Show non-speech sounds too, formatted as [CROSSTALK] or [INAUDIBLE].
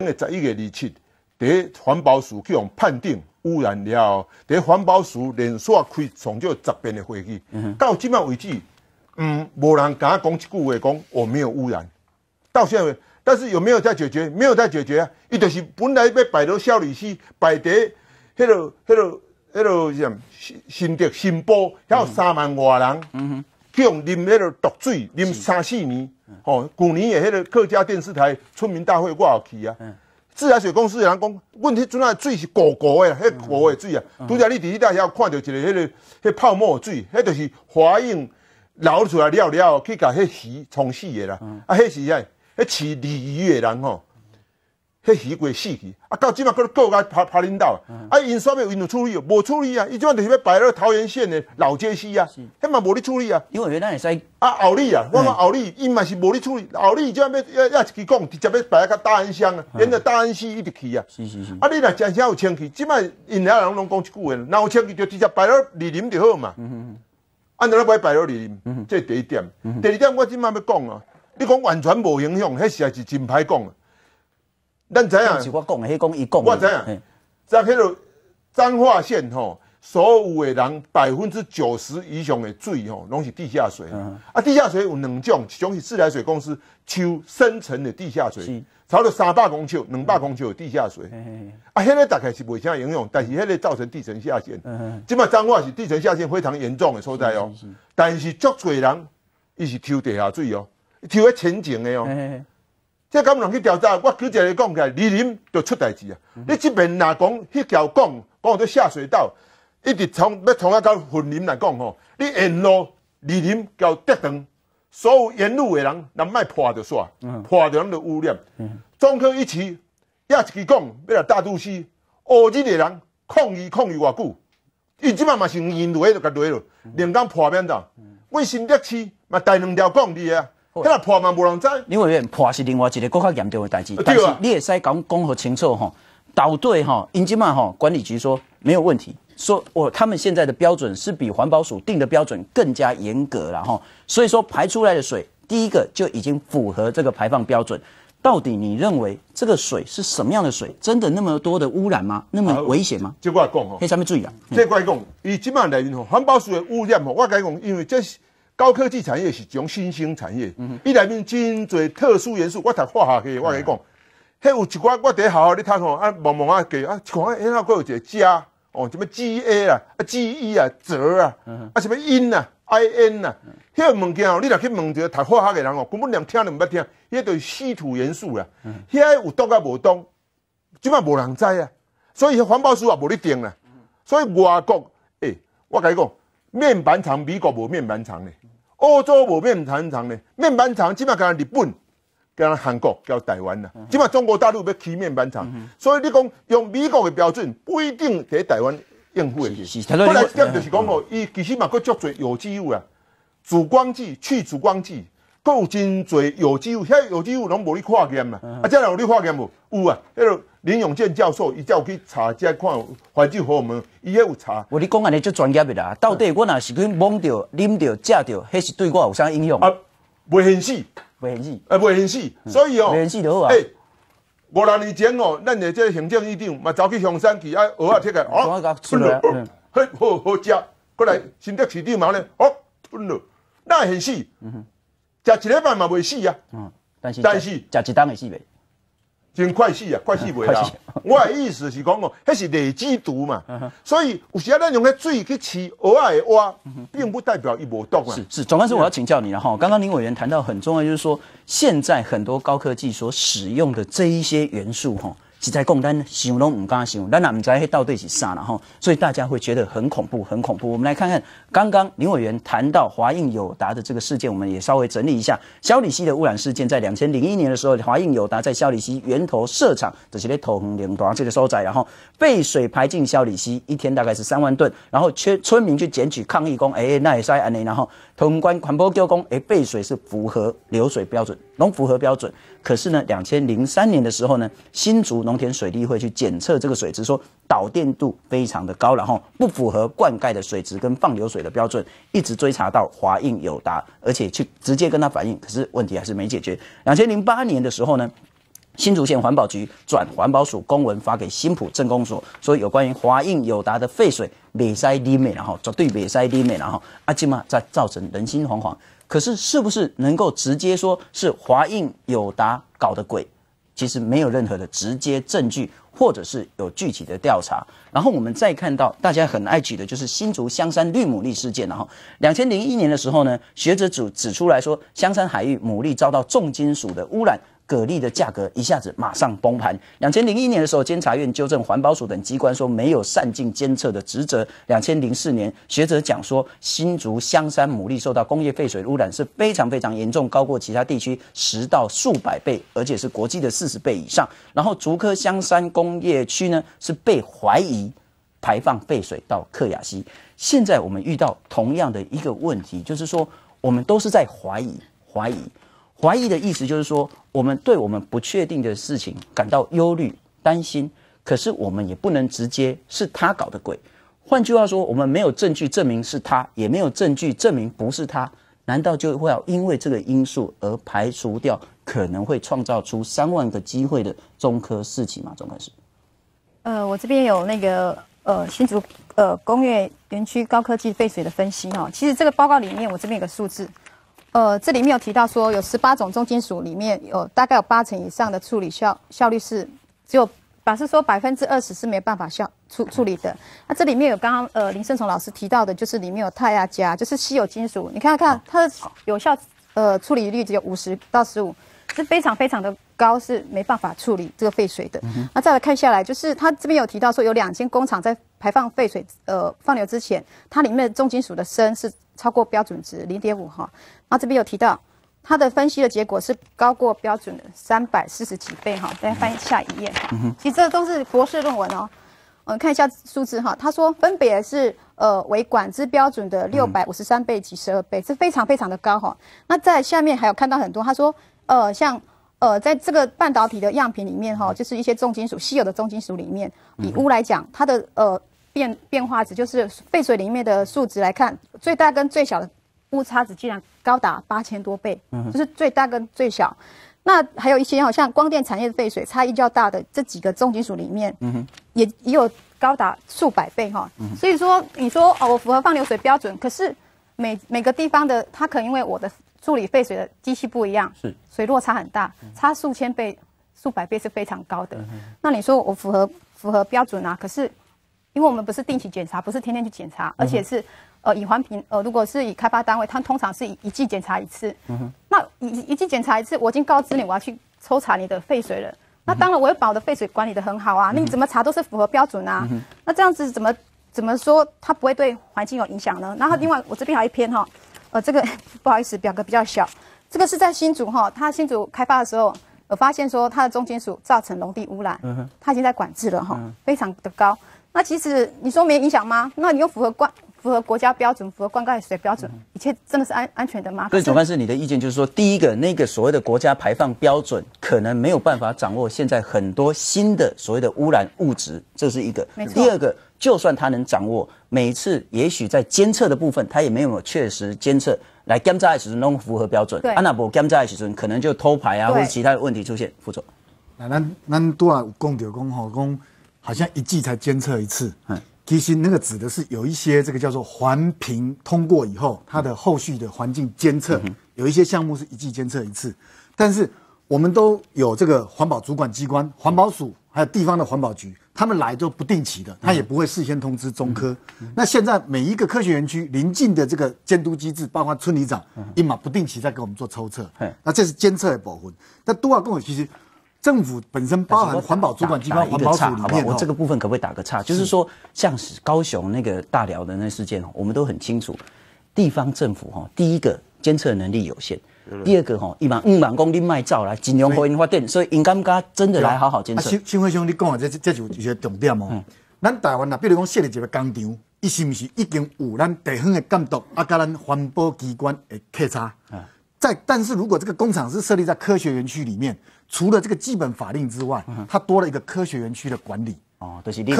因为十一月二七，第环保署去用判定污染了，第环保署连续开上就十遍的会议，到今嘛为止，嗯，无人敢讲一句话讲我没有污染，到现在，但是有没有在解决？没有在解决啊！伊就是本来要摆到孝里溪，摆在迄落迄落迄落什新新店新埔，还有三万外人，嗯哼，去用啉迄落毒水，啉三四年。哦，古年也迄个客家电视台村民大会我也去啊。自来水公司有人讲，阮题在那水是糊糊诶，迄糊诶水啊。拄则你伫迄搭遐看到一个迄个迄泡沫水，迄就是华印捞出来了了，去甲迄鱼冲死诶啦。啊，迄是啥？迄饲鲤鱼诶人吼。迄死鬼死去，啊！到即摆搁咧甲拍拍恁兜啊！啊！因煞要因有处理，无处理啊！伊即嘛就是欲摆落桃园县的老街市啊，迄嘛无咧处理啊！因为原来会使啊，奥利啊！我讲奥利，伊嘛是无咧处理。奥利即嘛要要要去讲，直接要摆啊到大安乡啊，沿着大安市一直去啊！是是是。啊！你若真正有清气，即摆因遐人拢讲一句话，若有清气就直接摆落二林就好嘛。嗯嗯嗯。安怎咧摆落二林？嗯，这第一点。第二点，我即摆要讲啊！你讲完全无影响，迄实也是真歹讲。咱知影，是，我讲的，迄讲伊讲的。我知影，在迄个彰化县吼，所有的人百分之九十以上的水吼，拢是地下水。啊，地下水有两种，一种是自来水公司抽深层的地下水，超到三百公尺、两百公尺有地下水。啊，迄个大概是袂啥影响，但是迄个造成地层下陷。嗯。即马彰化是地层下陷非常严重的所在哦。是。但是，足多人伊是抽地下水哦，抽迄浅井的哦。嘿嘿。即敢有人去调查？我举一个来讲起来，李林就出代志啊！你即边若讲迄条讲讲做下水道，一直从要从啊到云林来讲吼，你沿路李林交德腾所有沿路的人，人卖破著煞，破着人就污染。中科一期也一支讲要来大都市，乌日诶人抗议抗议偌久，伊即嘛嘛是硬路著甲堵了，连讲破面的。阮新德市嘛带两条讲你啊。破嘛无人知。因为破是另外一个更加严重的代志，但是你也使讲讲好清楚吼，到底吼，因此嘛吼，管理局说没有问题，说我他们现在的标准是比环保署定的标准更加严格了吼，所以说排出来的水第一个就已经符合这个排放标准。到底你认为这个水是什么样的水？真的那么多的污染吗？那么危险吗？这我讲哦，嘿，下面注意了，这我讲，伊这嘛来源吼，环保署的污染吼，我你讲因为这是。高科技产业是一种新兴产业，伊内面真侪特殊元素，我读化学去，我甲你讲，迄有一寡我得好好咧听吼，啊，茫茫啊个啊，看因啊过有者镓哦，什么 Ga 啦啊 Ge 啊锗啊啊什么 i 啊 In 迄遐物件哦，你若去问一个读化学嘅人哦，根本连听都唔捌听，迄都是稀土元素啦，遐有当啊无当，即嘛无人知啊，所以环保署也无咧定啦，所以外国诶，我甲你讲。面板厂，美国无面板厂咧，欧洲无面板厂咧，面板厂起嘛靠日本、靠韩国、靠台湾呐，起嘛中国大陆要起面板厂，所以你讲用美国的标准不一定在台湾应付的起，不然点就是讲哦，伊其实嘛佫足侪有机物啊，阻光剂、去阻光剂有真侪有机物，遐有机物拢无你化验嘛，啊，再来有你化验无？有啊，迄个。林永健教授，伊叫我去查，即个看环境好唔？伊也有查。我你讲安尼足专业的啦，到底我若是去摸着、啉着、食着，迄是对我有啥影响？啊，袂显示，袂显示，啊，袂显示。所以哦，袂显示就好啊。诶，五六年前哦，咱诶即个行政院长，嘛走去香山去啊，蚵仔切开，哦，吞落，嘿，好好食，过来新竹市嘛猫咧，哦，吞落，那很死，食一礼拜嘛袂死啊。嗯，但是，但是，食一当会死未？真快死啊！快死不啦！[LAUGHS] 我的意思是讲哦，那是劣质毒嘛，[LAUGHS] 所以有时啊，咱用个水去饲偶尔的蛙，并不代表一无啊。是是，总干事，我要请教你了哈。刚刚林委员谈到很重要，就是说现在很多高科技所使用的这一些元素哈。只在共咱想拢唔敢想，咱也唔知去到底是啥了吼，所以大家会觉得很恐怖，很恐怖。我们来看看刚刚林委员谈到华映友达的这个事件，我们也稍微整理一下。肖里溪的污染事件，在两千零一年的时候，华映友达在肖里溪源头设厂，这些在头横岭、大这个收窄，然后被水排进肖里溪，一天大概是三万吨，然后村村民去检举抗议工，哎，那也是安尼，然后通关环保丢工，哎，被水是符合流水标准，能符合标准。可是呢，两千零三年的时候呢，新竹。农田水利会去检测这个水质，说导电度非常的高，然后不符合灌溉的水质跟放流水的标准，一直追查到华映友达，而且去直接跟他反映，可是问题还是没解决。两千零八年的时候呢，新竹县环保局转环保署公文发给新浦镇公所，说有关于华映友达的废水美塞 D 美，然后做对美塞 D 美，然后阿基玛在造成人心惶惶。可是是不是能够直接说是华映友达搞的鬼？其实没有任何的直接证据，或者是有具体的调查。然后我们再看到大家很爱举的就是新竹香山绿牡蛎事件。然后，两千零一年的时候呢，学者组指出来说，香山海域牡蛎遭到重金属的污染。蛤蜊的价格一下子马上崩盘。两千零一年的时候，监察院纠正环保署等机关说没有善尽监测的职责。两千零四年，学者讲说新竹香山牡蛎受到工业废水污染是非常非常严重，高过其他地区十到数百倍，而且是国际的四十倍以上。然后竹科香山工业区呢是被怀疑排放废水到克雅西。现在我们遇到同样的一个问题，就是说我们都是在怀疑，怀疑。怀疑的意思就是说，我们对我们不确定的事情感到忧虑、担心，可是我们也不能直接是他搞的鬼。换句话说，我们没有证据证明是他，也没有证据证明不是他，难道就要因为这个因素而排除掉可能会创造出三万个机会的中科事情吗？钟院是，呃，我这边有那个呃，新竹呃，工业园区高科技废水的分析哈，其实这个报告里面，我这边有个数字。呃，这里面有提到说有十八种重金属，里面有大概有八成以上的处理效效率是，只有，表示说百分之二十是没办法效处处理的。那这里面有刚刚呃林胜崇老师提到的，就是里面有钛啊、镓，就是稀有金属。你看看它的有效呃处理率只有五十到十五，是非常非常的高，是没办法处理这个废水的。那再来看下来，就是他这边有提到说有两间工厂在排放废水呃放流之前，它里面重金属的砷是。超过标准值零点五哈，那这边有提到它的分析的结果是高过标准的三百四十几倍哈，大家翻下一页其实这都是博士论文哦，嗯，看一下数字哈，他说分别是呃为管制标准的六百五十三倍、及十二倍，是非常非常的高哈。那在下面还有看到很多，他说呃像呃在这个半导体的样品里面哈，就是一些重金属、稀有的重金属里面，以钨来讲，它的呃。变变化值就是废水里面的数值来看，最大跟最小的误差值竟然高达八千多倍，嗯，就是最大跟最小。那还有一些好像光电产业的废水差异较大的这几个重金属里面，嗯哼，也也有高达数百倍哈。嗯，所以说你说哦，我符合放流水标准，可是每每个地方的它可能因为我的处理废水的机器不一样，是，所以落差很大，差数千倍、数百倍是非常高的。那你说我符合符合标准啊？可是因为我们不是定期检查，不是天天去检查，而且是，呃，以环评，呃，如果是以开发单位，它通常是一一季检查一次。嗯哼。那一一季检查一次，我已经告知你我要去抽查你的废水了。那当然，我保的废水管理的很好啊，那你怎么查都是符合标准啊。嗯那这样子怎么怎么说它不会对环境有影响呢？然后另外我这边还有一篇哈，呃，这个 [LAUGHS] 不好意思，表格比较小，这个是在新竹哈，它新竹开发的时候。我发现说它的重金属造成农地污染，嗯，它已经在管制了哈，非常的高。那其实你说没影响吗？那你又符合国符合国家标准，符合灌溉水标准，一切真的是安安全的吗？所以总的是你的意见就是说，第一个那个所谓的国家排放标准可能没有办法掌握现在很多新的所谓的污染物质，这是一个。第二个。就算他能掌握每次，也许在监测的部分，他也没有确实监测来检查时能符合标准。对，啊，那不检查时可能就偷排啊，或者其他的问题出现。傅总，那咱咱都啊，讲着公吼，公，好像一季才监测一次。嗯，其实那个指的是有一些这个叫做环评通过以后，它的后续的环境监测，有一些项目是一季监测一次，但是我们都有这个环保主管机关，环保署还有地方的环保局。他们来都不定期的，他也不会事先通知中科。那现在每一个科学园区临近的这个监督机制，包括村里长，一马不定期在给我们做抽测。那这是监测的保护。那都要跟我其实，政府本身包含环保主管机关、环保署里面。我这个部分可不可以打个岔？就是说，像高雄那个大寮的那事件，我们都很清楚，地方政府哈，第一个监测能力有限。第二个吼，一万五万公里卖造来，尽量科学发展，所以应该不该真的来好好建设。新新会长，你讲的这这就一些重点哦。嗯。咱台湾呐，比如讲设立一个工厂，伊是唔是已经有咱地方的监督，啊，甲咱环保机关的稽查。在，再，但是如果这个工厂是设立在科学园区里面，除了这个基本法令之外，它多了一个科学园区的管理。哦，都是立。